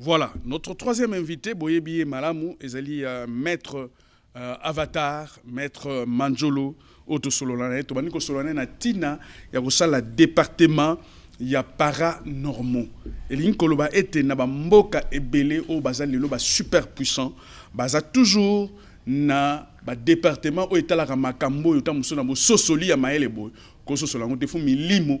Voilà, notre troisième invité, Boyebie Malamu, ezali euh, maître euh, Avatar, maître euh, Manjolo, Oto Sololane, Tobani Solonane, na Tina, ya la département ya paranormaux. Elin koloba était na mboka ebele o lelo ba super puissant, baza toujours na ba département o etalaka makambo yo tamuso na bo sosoli ya maele boy, ko sosolango te milimo.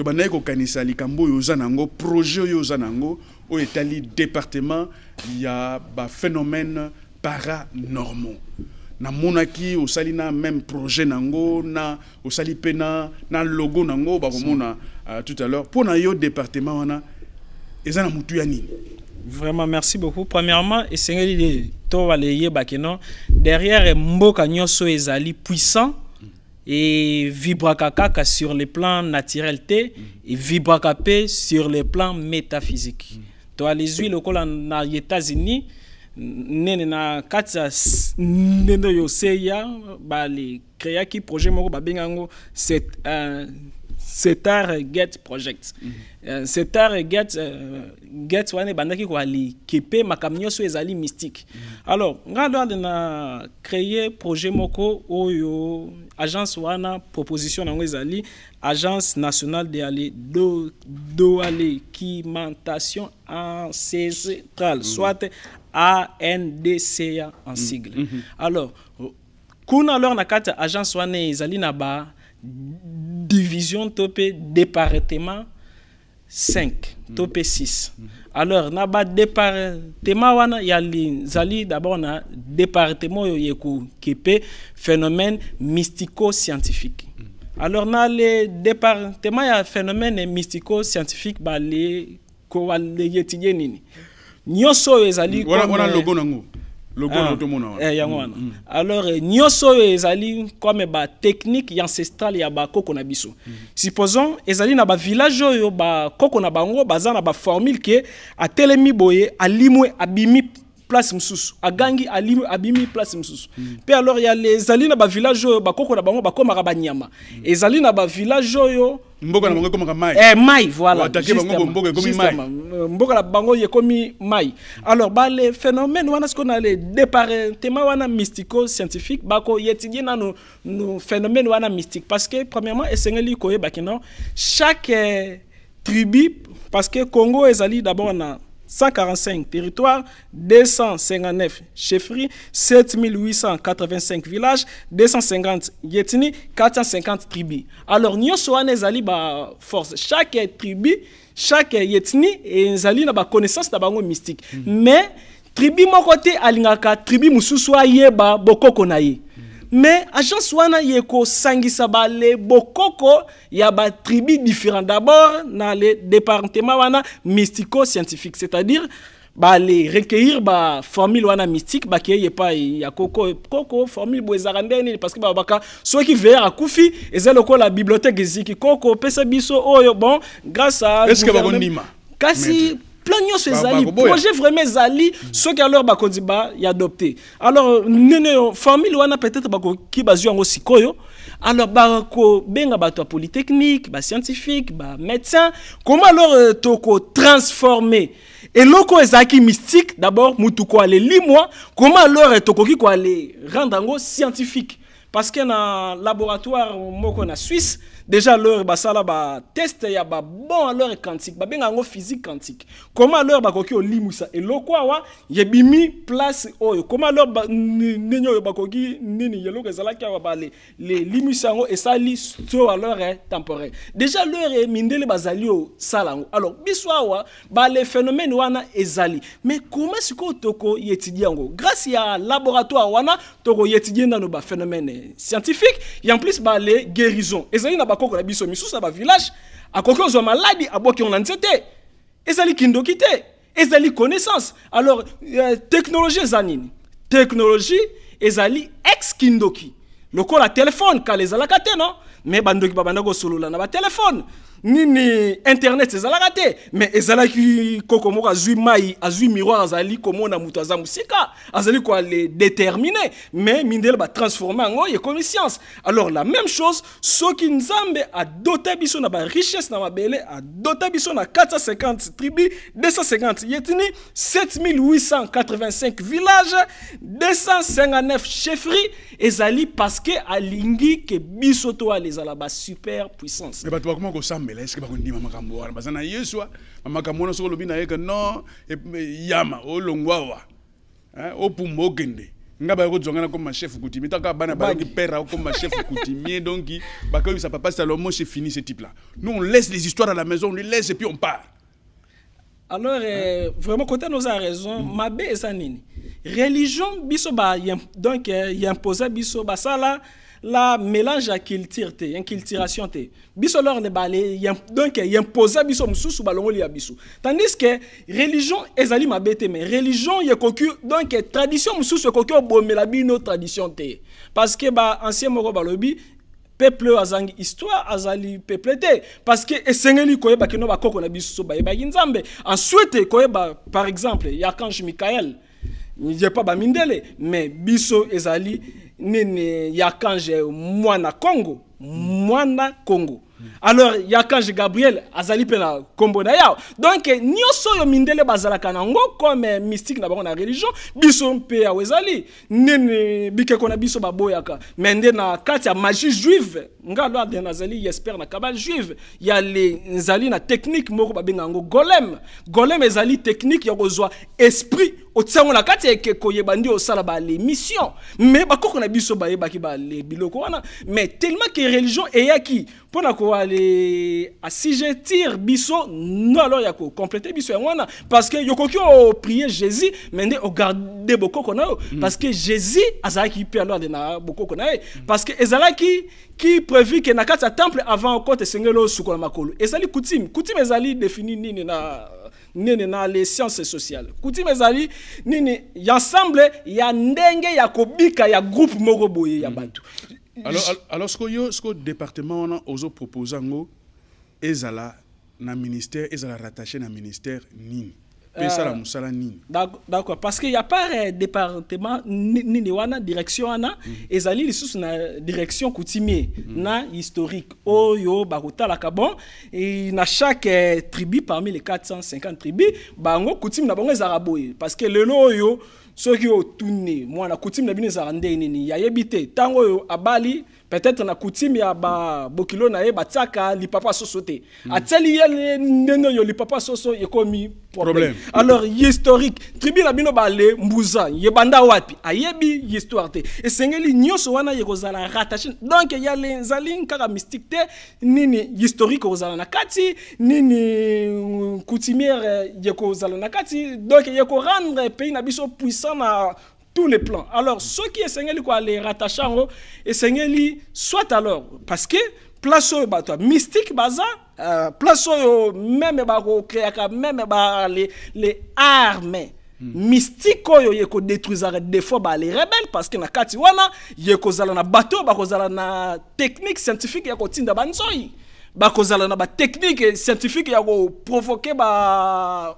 tobandaki kokanisa likambo oyo oza nango projet oyo oza nango oyo etali département ya baphénomène paranormaux namonaki osali na même projet nango na osali mpe na, na logo nango bakomona uh, tout à l'heure mpo na yo département wana eza na motu ya nini vraiment merci beaucoup premièrement esengeli tobaleyebaki no derrière mboka nyonso ezali puissant et kaka sur les plans naturel et vibrakapé sur les plans métaphysique les lezwi lokola en états-unis nene na kati ya ndende oyo oseya balecreaki projet moko c'est yango cetar get project euh, cetar get get One un projet qui euh, ezali mystique mm -hmm. alors projet na créer projet moko oyo agence wana proposition ezali agence nationale de do, doali ancestrale mm soit andca en sigle mm alors kuna na agence wana ezali na ba division topé département 5 topé 6 alors naba département wana ya zali d'abord na département yeku kepe phénomène mystico scientifique alors na le département ya phénomène mystico scientifique ba le ko wa le euh, logo ah. Eh, yango mm, mm. alors eh, nyonso oyo ezali comme technique ya ancestrale ya bakoko na biso mm. supposons ezali na bavillage oyo bakoko na bango baza na baformule ke atelemi boye alimwe abimi place mosusu agangi alimwe abimi place mosusu mpe alors ya ezali na bavillage oyo bakoko na bango bakomaka banyama ezali na bavillage oyo mboka na bango ekoma mai eh mai voilà attaquer bango mboka ekomi mai euh, mboka na bango ekomi mai alors ba le phénomène wana ce qu'on a le déparentement wana mystico scientifique bako ko étudier no, no phénomène wana mystique parce que premièrement esengeli koyeba kino chaque eh, tribu parce que Congo ezali d'abord na 145 territoires, 259 chefferies, 7885 villages, 250 yétinis, 450 tribus. Alors, nous sommes zali force. Chaque tribu, chaque yetni, et zali na ba connaissance na bango mystique. Mm-hmm. Mais, tribu mon côté alingaka, tribu moussou, beaucoup mais agence wana ye le bokoko ya ba batribu différent d'abord na le département wana mystico scientifique c'est-à-dire recueillir ba formule wana mystique bakeye pas ya koko koko formule bo ezaka qui parceke à soki vr akufi eza la bibliothèque ici koko pesa biso oyo bon grâce à kasi plan nyonso zali, projet vraiment ezali bako alors ba bayadopte alors nene famille wana peut-être bakoki bazwi yango sikoyo alors bakobenga bato ya polytechnique bascientifique bamédecin comment alors euh, transformer et eloko ezalaki mystique d'abord mutu koaleli mwa comment alors toko tokoki koale rendre yango scientifique parce qu'on na laboratoire moko na suisse déjà l'heure basala ba test ya ba bon l'heure quantique babenga yango physique quantique comment l'heure et olimusa eloko awa yebimi place oyo comment l'heure nini oyo bakoki nini eloko ezalaki awa bale limusa ça esali so à l'heure bah, temporaire déjà l'heure eh, mindele bazali osala oh, yango alors wa awa bah, les phénomènes wana ezali mais comment sikoyo tokoyetidie yango grâce ya laboratoire wana tokoyetidie nano bah, phénomènes eh, scientifiques et en plus les guérisons ezali na ba bakokola biso misusu na bavillage akoki ozwa maladi abwakiyango na nzete ezali kindoki te ezali connaissance alors euh, technologie eza nini technologie ezali ex kindoki lokola téléphone, kala les te non me bandoki babanda kosolola na téléphone ni internet mais ezalaka te me ezalaki koko moko azwi mai azwi miroir azali komona moto aza mosika azali koale détermine me mindele batransforme yango ekomi connaissance alors la même chose soki nzambe adota biso na barichesse na mabele adota biso na 450 tribu 250 ye 7885 villages 259 chefferie ezali parce que alingi ke biso to ale ezala super puissance est-ce que makambo wana baza na yeswa ah, makambo wana soki olobi na ye ke non e, e, yama olongwa wa eh, opumba okende nga baya kozwanga na ma chef kuti mitaka bana balaki père ma chef kuti coutumier donc bakayebisa papa salomon c'est fini ce type là nous on laisse les histoires à la maison on les laisse et puis on part alors euh, vraiment côté nos a raison mm. Mm-hmm. mabe eza nini religion biso ba donc euh, yamposa biso basala la mélange à culture te inculturation té biso lor ne bale donc imposa biso balongo balongoli ya biso tandis que religion ezali mabete mais religion yekoki donc tradition mais la bomela bino tradition té parce que ba ancien moko balobi peuple azangi histoire azali peuple te parce que esengeli koyeba kino koko na biso ba nzambe ensuite koyeba par exemple ya kanche n'y je pas mindele mais biso ezali quand ya moi mwana Congo mwana Congo alors ya kange Gabriel azali pe na kombo na yao donc nyonso yo mindele bazalaka nango comme mystique na bango na religion biso mpe ya wezali nini bikeko na biso baboyaka Mende nde na kati ya magie juive nga de nazali Yespère na kabale juive ya le nzali na technique moko babenga golem golem ezali technique ya kozwa esprit otiango na kati ya ekeko yeba nde osala balémission me bakoko na biso bayebaki bale biloko wana mais tellement ke religion eyaki mpo na koale asigetir biso nalo ya kokomplete biso yango wana parce que yokoki oprie jésus mais nde ogarde bokoko na yo mm. parce que jésus azalaki mpe alorde na bokoko na ye parce que ezalaki ki prévu ke na kati ya temple avant okota esengeli osukola makolo ezali coutume coutume ezali défini nini na nene na les sciences sociales mes amis, nini ya ensemble ya ndenge ya kobika ya groupe moko boye ya mm. bantu. alors, alors que yo sikoyo département on wana ozopropose ngo ezala na ministère ezala rattaché na ministère nini ah. d'accord parce nini d'accord parce y a pas euh, département ni wana direction wana mhm. ezali sous une direction coutumier mhm. na historique oyo l'acabon et na chaque euh, tribu parmi les 450 tribus bango coutume na les ezalaka parce que le oyo tourné moi la coutume na bino ezalaka ndenge nini yaye te ntango oyo abali peut-être na coutume ya babokilo na ye batiaka lipapa soso te mm. atiali ye ndenge oyo lipapa soso ekomi problème alors historique tribu na bino bale mbuza yebanda wapi ayebi histoire te esengeli nyonso wana ye kozala rattaché donc yale nzali kaka mystique te nini historique kozala na kati nini euh, coutumière euh, ye kozala na kati donc ye korendre pays na biso puissant na tous les plans. Alors, ceux qui Sengeli, quoi les rattacher et Sengeli, soit alors, parce que place au bato mystique baza euh, place au même même, meme ba les, les armes Mm. Oh, yo oyo ye kodétruisaka des fois ba les rebelles parce que na kati wana ye kozala na bato ba bakozala na technique scientifique ya bansoi bakozala na technique scientifique ya koprovoke na ba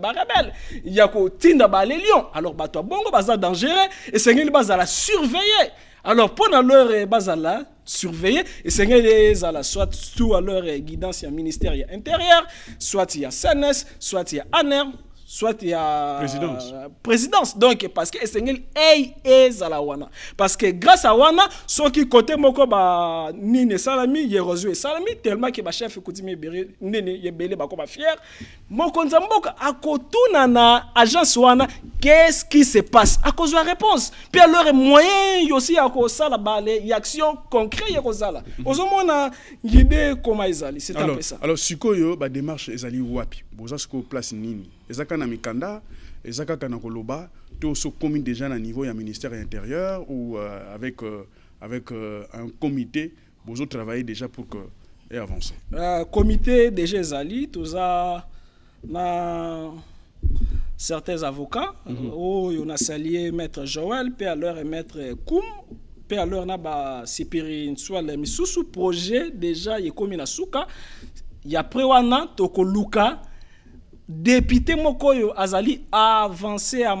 barebele ya les lions. alors bato ya bongo baza dangereux baza la surveiller. alors pendant l'heure, eh, baza la surveiller Et esengeli ezala soit tout à leur eh, guidance ya ministère ya intérieur soit ya SNS, soit ya aner soit il y a présidence euh, donc parce que est à la wana parce que grâce à wana qui côté moko ba nini esalami et et salami tellement que bachef chef Koutimi ndene yebele bakoba fier moko à à akotuna na agence wana qu'est-ce qui se passe à cause de la réponse puis alors les moyens aussi à cause ça il y a action concrète mhm. on a guidé comment ils ezali c'est un peu ça alors sikoyo ba démarche ezali wapi boza sikoyo place nini ezaka na mikanda ezaka kana koloba tous so commune déjà à niveau a ministère intérieur ou euh, avec euh, avec euh, un comité bozo travailler déjà pour que et avancer euh, comité déjà ezali toza na certains avocats, mhm. on oh, a maître Joël, puis alors et maître Koum, alors à une naba Mais sous ce projet déjà il y y na y il y Toko Luka, député moko Azali a avancé à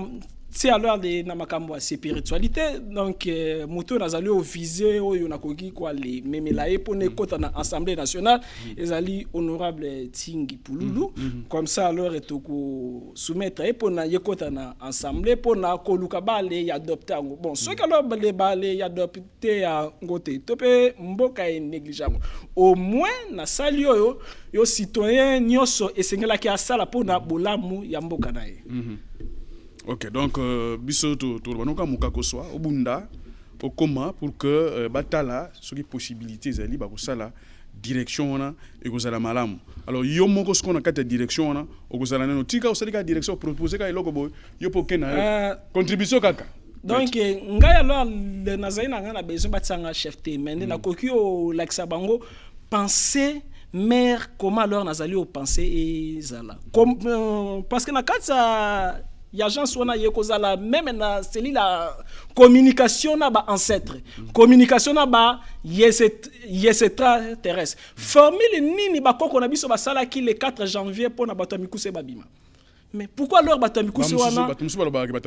ti alors le na makambo spiritualité donc euh, moto au ovise oyo nakoki koalememela ye Les ekɔta mm-hmm. na assemblée nationale mm -hmm. honorable tingi pululu mm-hmm. Mm-hmm. comme ça alors tokosoumettre ye soumettre ye kɔta na assemblée na koluka bale ya bon soki alors bale bale ya adopte à te to mpe mboka est yango au moins na salio yo Yo citoyen nyonso esengelaki asala na bolamu ya mboka na ok donc euh, biso tolobana muka obunda okoma pour que euh, batala la possibilité ezali la direction na ekozala malamu alors yo moko sikoyo a la direction vous okozala nano tika choses direction proposer yo euh, contribution kaka donc ngaya alors nazali na ngana besoin chef te na de hmm. la bango penser, Mère, comment alors nazali penser. parce que na ça agence wana yekozala kozala meme na la communication na ancêtre communication na bayesetraterrestre formule nini bakoko na biso ki le 4 janvier pour na bato mikuse babima mais pourquoi leur bato ya bah,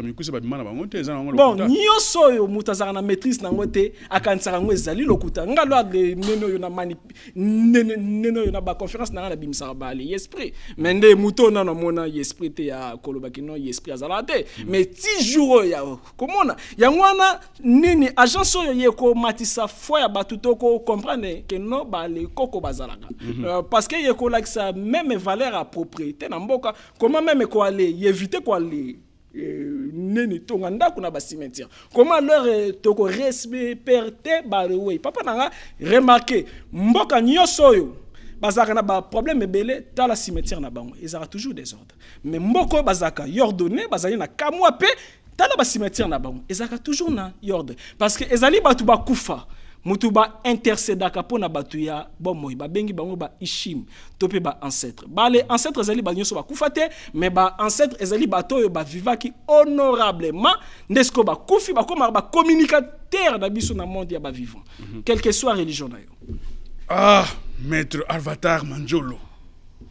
mikuse wana bon nyonso yo moto na maîtrise nango te zali yango ezali lokuta nga de neno yo na mani neno yo na conférence na nga nabimisaka bale esprit mais nde na te ya koloba kino yesprit azalate mm. mais ti jour oyo ya komona yango wana nini agence oyo ye ekomatisa foi ya que non ba le koko bazalaka mm-hmm. euh, parce que ye sa même valeur à propriété na mboka comment même koale ye éviter koale neni tonga ndako na bacimetière comment alors euh, tokoresperte barewei papa na nga remarke mboka nyonso oyo bazalaka na baproblème ebele tala cimetière na bango ezalaka toujours désordre mais mboka bazaka bazalaka yordonné bazali na kamwa mpe tala bacimetière na bango ezalaka toujours na yordre parce que ezali bato bakufa mutu ba intercédaka na bato ya bomoi babengi bango ba ishim to mpe ba ancêtre bale ancêtre ezali bato nyonso bakufa te me ba ancêtre ezali bato oyo bavivaki honorablement nde kufi ba bakomaka bacommunicateur na biso na monde ya bavivant mm -hmm. quelque soit religion na yo ah maître Avatar manjolo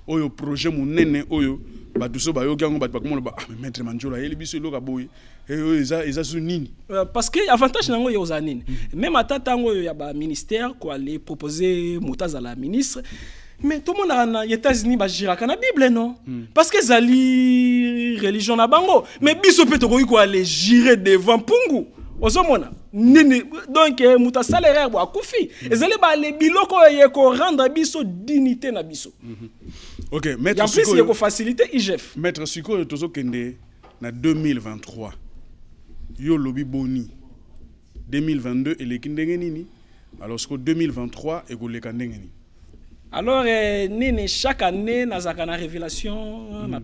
oyo projet monene oyo bato so bayoki yango bato bakomona ba ah, maître manjola ayeli biso eloko boye eh, oyo oh, eza eza so nini euh, parce que avantage nango oyo ozala nini même ata ntango oyo ya baministère koale propose moto azala ministre mais tomonaka na états-unis bagiraka na bible non mm. parce que ezali religion na bango mais biso mpe tokoki koale girer devant mpungu ozomona nini donc eh, moto asala erreur bo akufi hmm. ezali bale biloko oyo ye korendre biso dignité na biso mm -hmm en plus, il y a facilité IGF. Maître Siko Tozo Kende, na 2023, yo lobby boni. 2022 et y a alors que 2023 est le kandengeni. Alors, eh, chaque année, nous avons une révélation, mm. à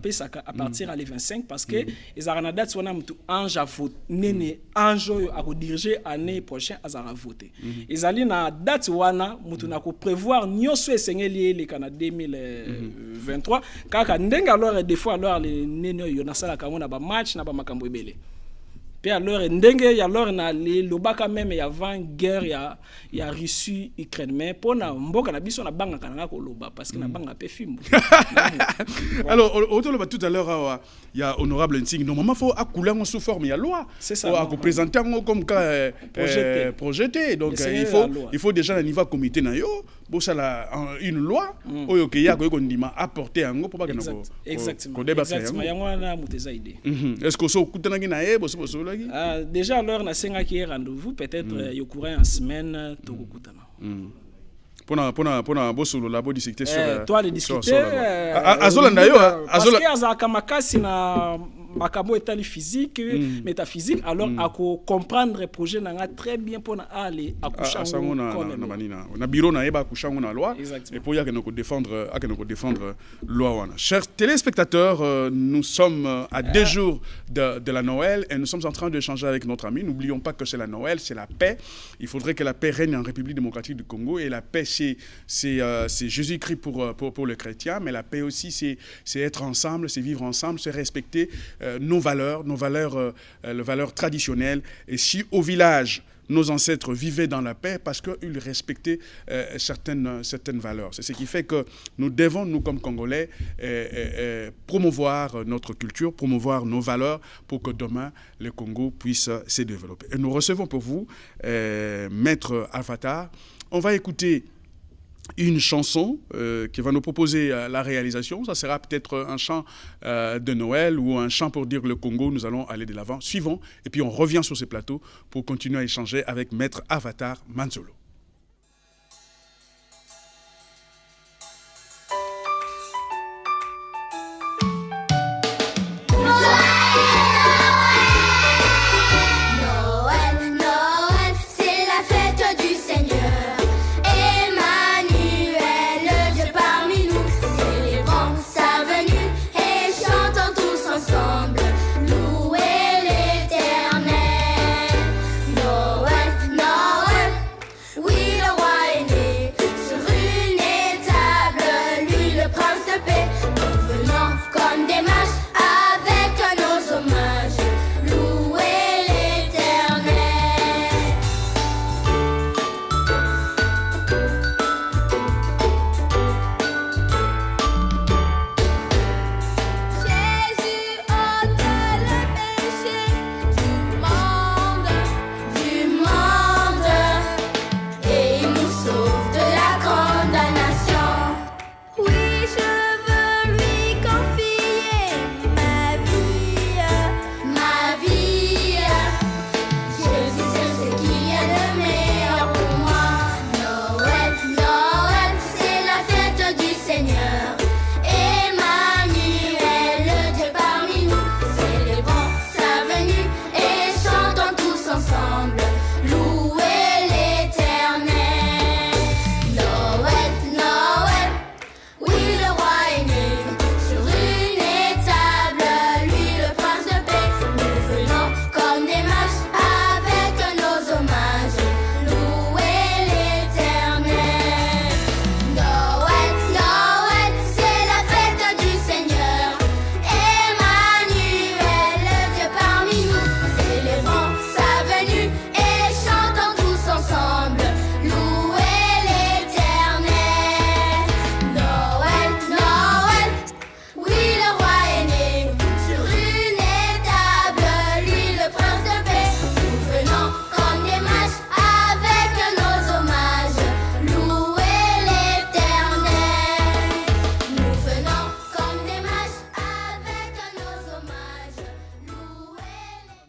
mm. partir mm. à les 25 parce que ils mm. avons une date wana mtu ange a vote, un ange yo a diriger année prochaine azara voter. Mm. Ils avons na date où wana mtu na ko prévoir nyoso esengeli les Canada 2023 kaka ndenga alors eh, des fois alors les nini yo na sala kamona ba match na ba makambo ebele mpe ndenge ya na il y ya guerre ya, ya russie ukraine mais pour na mboka na biso kana ko loba parce que mm. banque pe alors otoloba tout à l'heure y a honorable nsing normalement faut accouler en sous forme ya loi comme euh, projeté, euh, donc il faut, il faut déjà un niveau comité na yo bosala une loi mm. oyo ke ya koyo kondima apporter yango mpo bakenda kodebasa yango yango wana moto eza idée mhm. est ce que oso okutanaki na ye boso bosolaki ah, déjà alors nasengaki ye rendez-vous peut-être mm. euh, yokura ya semaine tokokutana mpona bosolola bodiscute azolanda yo euh, azalaka makasi na makambo etali physique mm. métaphysique alors mm. le projet na très bien pour mpona ale akushango na manina na bureau na ye baakushango na loi et po ye il faut défendre la euh, loi wana chers téléspectateurs euh, nous sommes euh, à ah. deux jours de, la Noël et nous sommes en train d'échanger avec notre ami n'oublions pas que c'est la Noël c'est la paix il faudrait que la paix règne en République démocratique du Congo et la paix c'est Jésus-Christ pour, pour, pour le chrétien mais la paix aussi c'est être ensemble c'est vivre ensemble c'est respecter euh, nos valeurs, nos valeurs, euh, euh, les valeurs traditionnelles. Et si au village, nos ancêtres vivaient dans la paix parce qu'ils respectaient certaines, certaines valeurs. C'est ce qui fait que nous devons, nous comme Congolais, promouvoir notre culture, promouvoir nos valeurs pour que demain le Congo puisse se développer. Et nous recevons pour vous Maître Avatar. On va écouter une chanson euh, qui va nous proposer euh, la réalisation. Ça sera peut-être un chant euh, de Noël ou un chant pour dire le Congo, nous allons aller de l'avant. Suivons, et puis on revient sur ces plateaux pour continuer à échanger avec Maître Avatar Manzolo.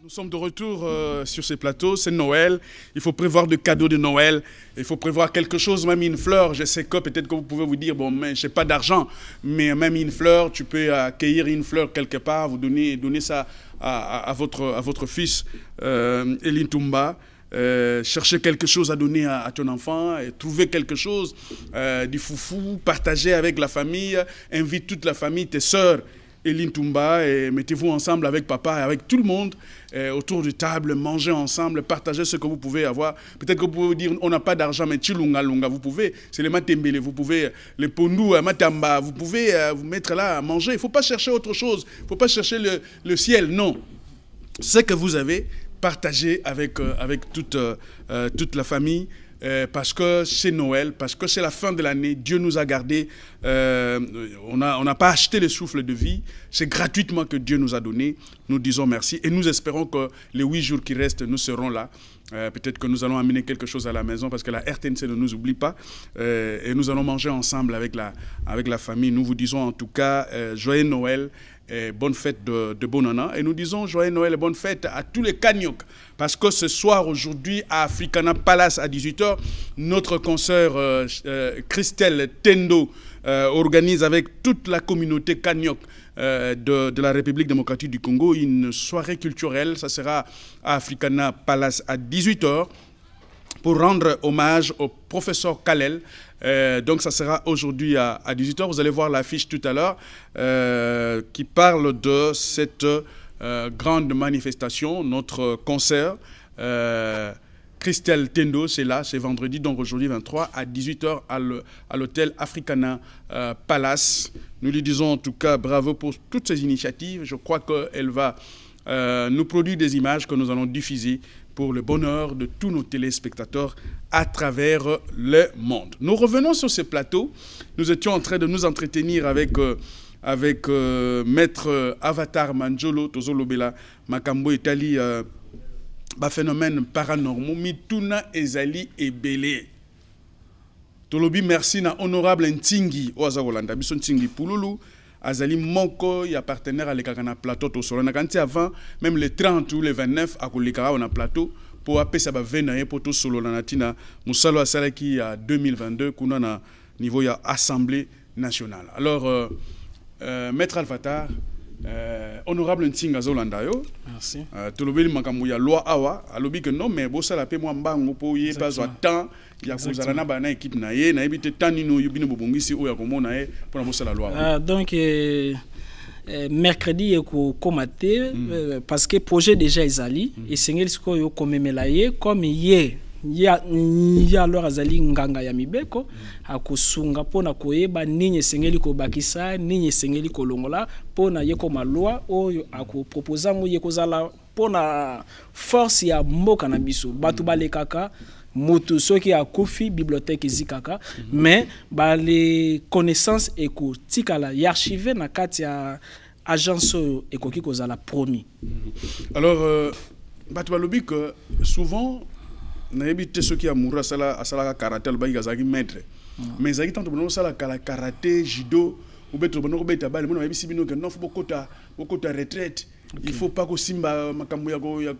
Nous sommes de retour euh, sur ces plateaux, c'est Noël, il faut prévoir des cadeaux de Noël, il faut prévoir quelque chose, même une fleur, je sais que peut-être que vous pouvez vous dire, bon, mais je n'ai pas d'argent, mais même une fleur, tu peux accueillir une fleur quelque part, vous donner, donner ça à, votre, à votre fils, euh, Elin Toumba. Euh, chercher quelque chose à donner à, ton enfant, et trouver quelque chose, euh, du foufou, partager avec la famille, invite toute la famille, tes sœurs, et l'intumba et mettez-vous ensemble avec papa et avec tout le monde euh, autour de table, mangez ensemble, partagez ce que vous pouvez avoir. Peut-être que vous pouvez dire, on n'a pas d'argent, mais Chilunga Lunga, vous pouvez, c'est les matembele, vous pouvez, les pondou, euh, matamba, vous pouvez euh, vous mettre là à manger. Il ne faut pas chercher autre chose, il ne faut pas chercher le, ciel, non. Ce que vous avez, partagez avec, avec toute, toute la famille. Euh, parce que c'est Noël, parce que c'est la fin de l'année. Dieu nous a gardés. Euh, on n'a on pas acheté le souffle de vie. C'est gratuitement que Dieu nous a donné. Nous disons merci et nous espérons que les huit jours qui restent, nous serons là. Euh, peut-être que nous allons amener quelque chose à la maison parce que la RTNC ne nous oublie pas et nous allons manger ensemble avec la, avec la famille. Nous vous disons en tout cas joyeux Noël et bonne fête de, Bonana Et nous disons joyeux Noël et bonne fête à tous les Cagnocs. Parce que ce soir, aujourd'hui, à Africana Palace, à 18h, notre consoeur euh, euh, Christelle Tendo euh, organise avec toute la communauté Cagnoc de, de, la République démocratique du Congo une soirée culturelle. Ça sera à Africana Palace à 18h pour rendre hommage au professeur Kalel. Euh, donc ça sera aujourd'hui à, 18h. Vous allez voir l'affiche tout à l'heure euh, qui parle de cette euh, grande manifestation, notre concert. Christelle Tendo, c'est là, c'est vendredi, donc aujourd'hui 23 à 18h à l'hôtel Africana Palace. Nous lui disons en tout cas bravo pour toutes ces initiatives. Je crois qu'elle va nous produire des images que nous allons diffuser pour le bonheur de tous nos téléspectateurs à travers le monde. Nous revenons sur ce plateau. Nous étions en train de nous entretenir avec, euh, avec euh, Maître Avatar Manjolo Tozolobela Makambo Itali, phénomène euh, paranormal Mituna Ezali et Belé. Tolobi, merci na honorable Ntingi, Oaza Olanda, Ntingi Pouloulou azali moko a partenaire à alekaka à plateau tosolonaka a avant même les 30 ou les 29 à on a plateau pour apesa bave na ye mpo tosolola Nous ntina à qui ya 2022 qu'on a niveau ya assemblée nationale alors euh, euh, maître alvatar euh, honorable Nting Zolanda yo. Merci. Euh, Tolobeli ya loi awa alobi que non mais bosala pe mwa mbango po ye pas wa temps ya kozala na bana équipe na ye na yebi te no nino bubungisi o ya komona akomona ye mpona bosala loi. Ah, donc euh, euh mercredi ekokoma te mm. Euh, parce que projet déjà mm. et mm. esengeli yo komemela ye comme hier ya, ya alors azali nganga ya mibeko akosunga mpona koyeba nini esengeli kobakisa nini esengeli kolongola mpona ye koma oyo akoproposango ye kozala pona force ya mboka na biso bato mm. balekaka moto soki akufi bibliothèque zikaka mm me mais bale connaissance ekotikala ya archive na kati ya agence oyo ekoki kozala promis mm. alors euh, souvent nayebite soki ya muru sala asalaka karate alobangi kazalaki maître mm. mais ezalaki ntanto bona osala kala karate judo obetela bona kobeta bale mona bayebisi bino ke nof bokota bokota retraite il faut pas kosimba makambo ya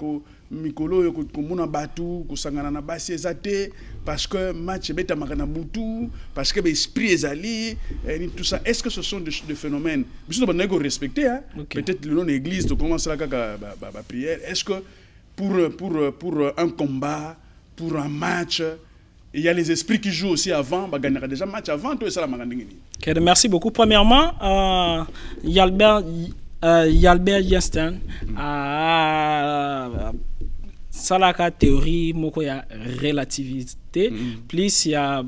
mikolo oyo komona bato kosangana na basi eza te parce que match ebetamaka na butu parce que baesprit ezali eh, tout ça est ce que ce sont de, de phénomène biso to bandaki korespecte hein. okay. peut-être lelo na église tokomasala kaka baprière est ce que pour, pour, pour un combat pour un match. Il y a les esprits qui jouent aussi avant. Bah, gagnera déjà match avant. Tout ça, okay, merci beaucoup. Premièrement, euh, Yalbert, euh, Yalbert Yastin mm. euh, a. théorie moko ya relativité mm. plus il y a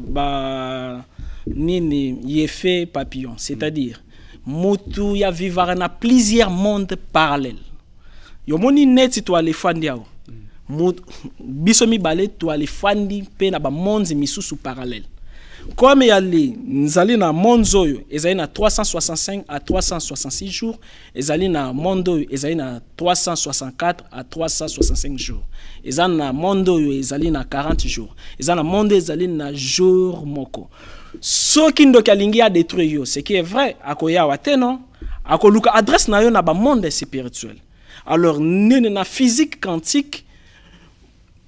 effet bah, papillon mm. c'est-à-dire il ya a plusieurs mondes parallèles yomoni fans de awa biso mibale toalefandi mpe na bamonzi misusu parallele comme eyali nzali na monde oyo ezali na 365 à 366 jours ezali na monde oyo ezali na 364 à 365 jours eza na monde oyo ezali na 40 jours eza na monde ezali na jour moko soki ndoki alingi adétruire ce qui est vrai akoya awa te non akoluka adresse na yo na monde spirituel alors nini na physique quantique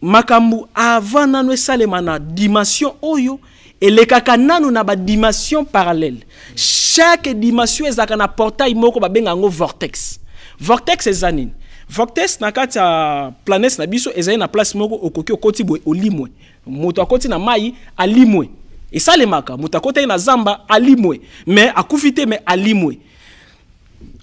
Makambu avant nanu esalema na dimension oyo elekaka kakananu na dimension parallèle chaque dimension ezalaka na portail moko babenga yango vortex vortex eza vortex na kati ya na biso ezali na place moko okoki okoti boye olimwe moto akoti na mai alimwe esalemaka moto akotaki na zamba alimwe me akufite te me alimwe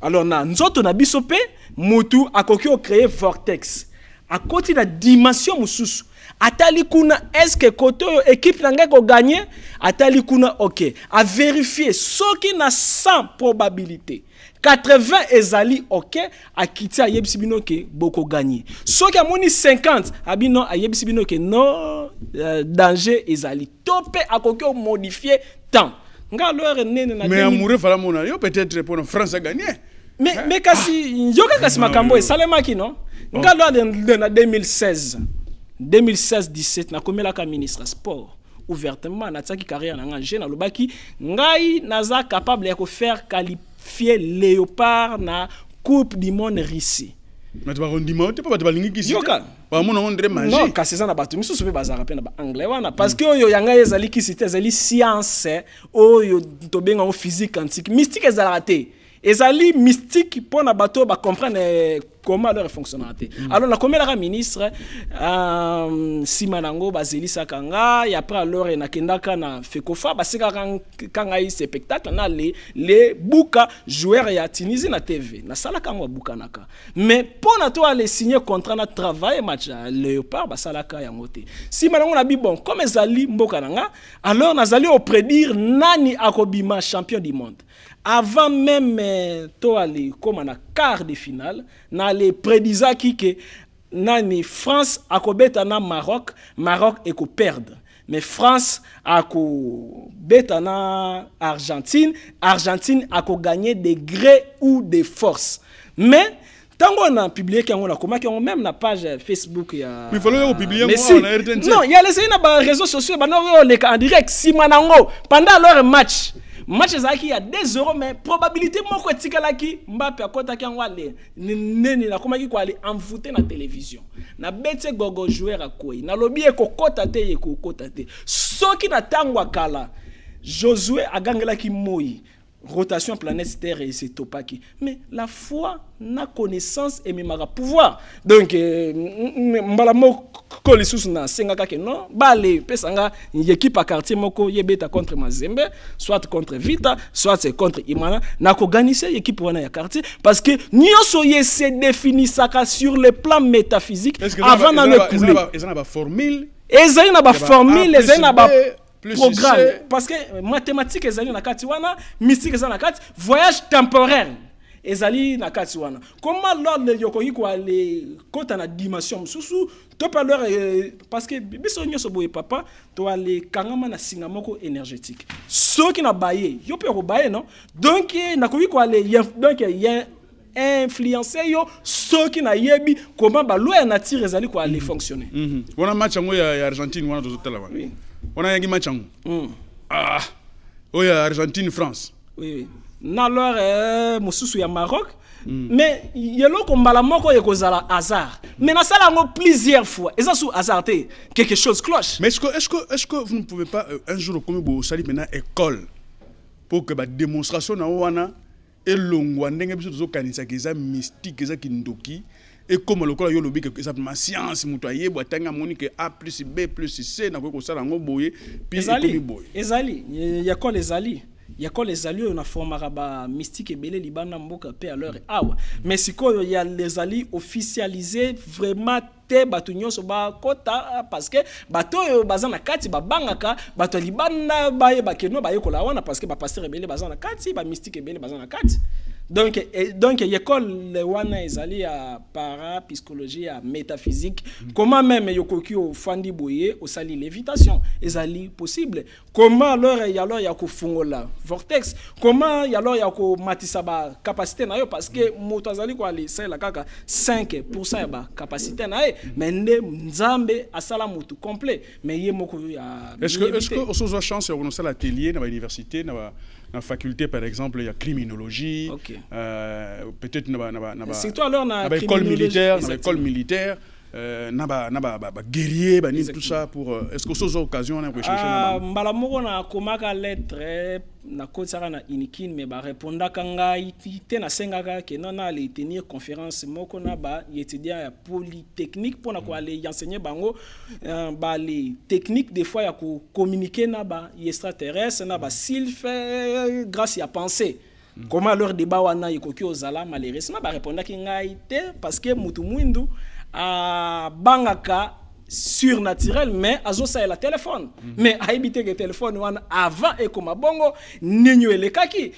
alors na nzoto na biso mpe motu akoki vortex akoti na dimension mususu. atali kuna eske koto yo ekipe na ngai koganye atali kuna ok averifie soki na 100 probabilité 80 ezali ok akiti ayebisi bino ke bokoganye soki amoni 50 abi non ayebisi bino ke non uh, danger ezali to mpe akoki omodifie temps ngai nene na mais amoureux fala yo peut-être la france gagner me, me kasi njoka kasi makambo esalemaki no nga lwa na 2016 2016-17 nakomelaka ministre sport ouvertement natiaki carrière na nga nje nalobaki ngai naza capable ya kofaire qualifier léopard na coupe du monde russie bato bakondima te mpo bato balingi kisite bamona ngo ndere magie non kasi eza na bato misusu mpe bazalaka mpe na baanglais wana parceke oyo ya ngai ezali kisite ezali science eh. oyo tobenga yango physique quantique mystique ezalaka te ezali mystique mpo na bato oyo bacomprendre eh, comment leur fonctionnalité. Mm. Alors, la combien la ministre, euh, Simanango, Basilisa Sakanga, et après, alors, il y a Kendaka, na Fekofa, que quand il spectacle, y a les, les bouka joueurs et à Tunisie, la TV, na Salaka, Bouka, Boukanaka. Mais pour na toi, les signer contrat, na travail, match, Léopard, si Salaka, Yangote. Simanango, na bon, comme Zali, Mbokananga, alors, nous Zali, au prédire, Nani Akobima, champion du monde. Avant même, eh, toi, les, comme on a quart de finale, na qui que nani france akobeta na maroc maroc perdre mais france akobeta na argentine argentine gagner des gré ou de force mais ntango na publieki yango nakomaki yango même na page facebook ya non yaleseli na réseaux sociaux ebandaki on est en direct nsima nango pendant leur match match ezalaki ya 2 euro mais probabilité moko etikalaki mbape akɔtaki yango ale neni nakomaki koale envoute na télévision nabeti egogo joueur akoi nalobi ekokɔta te ye ekokɔta te soki na ntango ya kala josue agangelaki moi rotation planète Terre et c'est topaki. Mais la foi n'a connaissance et même pouvoir. Donc, mbalamo kolisus na singa ke non, balé pesanga équipe à quartier moko yebeta contre Mazembe, soit contre Vita, soit c'est contre Imana, na koganisa équipe wana ya quartier parce que nyoso c'est défini ça sur le plan métaphysique avant dans le poulet. Ils ba formule. Ils ba formule, ils ba programme parce que mathématique ezali na Katiwana, mystique eza na kati voyage temporaire ezali na Katiwana. Comment l'ordre de koma lordre okoki kokota na dimension sous to mpe lor parce que biso nyonso boye papa kangama na singa énergétique. énergétique qui na baye yo mpe okobaye non? donc euh, nakoki koale donc euh, influencer yo yebi comment ba loi na tire ezali allez fonctionner mhm. a match yango ya argentine wana tozotala wana a yangi yangu ah, oyo argentine france oui, oui. na alors euh, mosusu ya maroc mm. mais eloko mbala moko ekozala hasard mais sala ngo plusieurs fois eza su hasard te quelque chose cloche mais est-ce que, est-ce que, est-ce que vous ne pouvez pas euh, un jour bo sali maintenant école pour que ba démonstration na wana elongwa ndenge biso tozokanisaka eza mystique eza kindoki et comme ekómalokolo yo olobi keke exactement science moto ayebwa ntango monique. a plus b plus c nakoki kosala yango boye mpi ekomi boye ezali les ezali yakolo ezali oyo nafomaka bamystike ebele libana mboka mpe alore awa mais sikoyo ya ali officialise vraiment te bato nyonso Kota parce que bato oyo euh, baza na kati babangaka bato ya libanda bayebakeno bayekola wana parce que bapaster ebele baza na kati bamystike ebele baza na kati donc et, donc le wana ezali ya parapsychologie à métaphysique mm -hmm. comment même yokoki ofandi au osali lévitation ezali possible comment alors ya alors ya kofungola vortex comment ya alors ya komatisa bacapacité na yo parce que mm. moto azali la kaka 5 ya capacité na ye mm. mais ne nzambe asala motu complet mais ye moko ya est-ce que, est-ce que osozwa chance ya konosala atelier na bauniversité na ba dans la faculté, par exemple, il y a criminologie. Euh, peut-être, c'est toi alors, na école militaire, militaire. Euh, naba na guerrier ba tout ça pour euh, est-ce que occasion ah, eh, na recherche ah, mbala moko na komaka lettre na kotisaka na inikin meba ba répondaka ngai te na sengaka ke non na tenir conférence moko na ba étudiant ya polytechnique na ko aller enseigner bango euh, ba les techniques des fois ya ko communiquer na ba extraterrestre na ba fait grâce ya penser comment leur débat wana ekoki ozala malheureusement ba répondaki ngai te parce que mutu mwindu a bangaka surnaturel mais azo telefone téléphone Mais à éviter que téléphone téléphone avant et comme à bongo et elekaki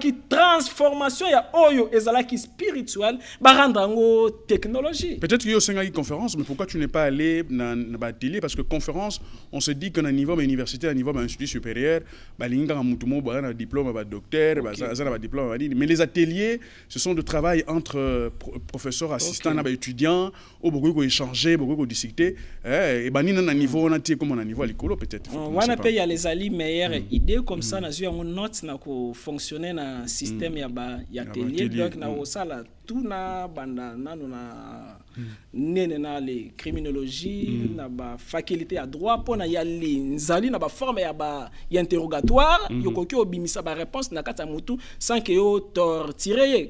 qui transformation ya oyo spirituelle spirituel bah, rendre yango technologie peut-être que yo une conférence mais pourquoi tu n'es pas allé dans na parce que conférence on se dit que à niveau ya université à niveau institut supérieur il y mutu un ba na diplôme ba docteur ba ça na ba diplôme bah, mais les ateliers ce sont de travail entre euh, professeur assistant okay. na beaucoup beaucoup échanger beaucoup bokoki discuter ebandi eh, euh, mm. mm. na na niveau wana te ekoma na niveau mm. ya likolo peut-être wana mpe ya lezali meilleure idée comme ça nazwi yango note na kofonctionne na systeme ya batelier donc na kosala Tout banda nanu na nene na les criminologie mm. na ba faculté à droit pour ya le nzali na forme, ya, ba, ya interrogatoire mm-hmm. na sans que yo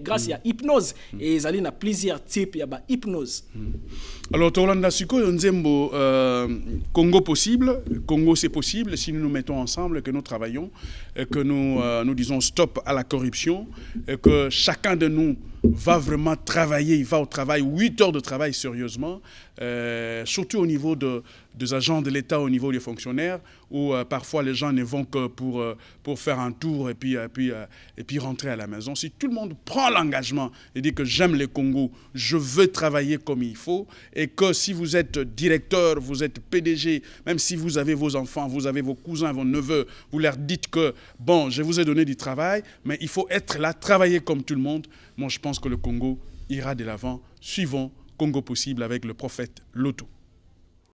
grâce à mm. ya hypnose mm. et zali, na plusieurs types ya ba hypnose. alors tolanda yo nzembo le euh, congo possible congo c'est possible si nous nous mettons ensemble que nous travaillons euh, que nous, euh, nous disons stop à la corruption que chacun de nous va vraiment travailler, il va au travail, 8 heures de travail sérieusement, euh, surtout au niveau de, des agents de l'État, au niveau des fonctionnaires, où euh, parfois les gens ne vont que pour, euh, pour faire un tour et puis, et puis, et puis rentrer à la maison. Si tout le monde prend l'engagement et dit que j'aime le Congo, je veux travailler comme il faut, et que si vous êtes directeur, vous êtes PDG, même si vous avez vos enfants, vous avez vos cousins, vos neveux, vous leur dites que, bon, je vous ai donné du travail, mais il faut être là, travailler comme tout le monde. Moi, je pense que le Congo ira de l'avant. suivant Congo Possible avec le prophète Loto.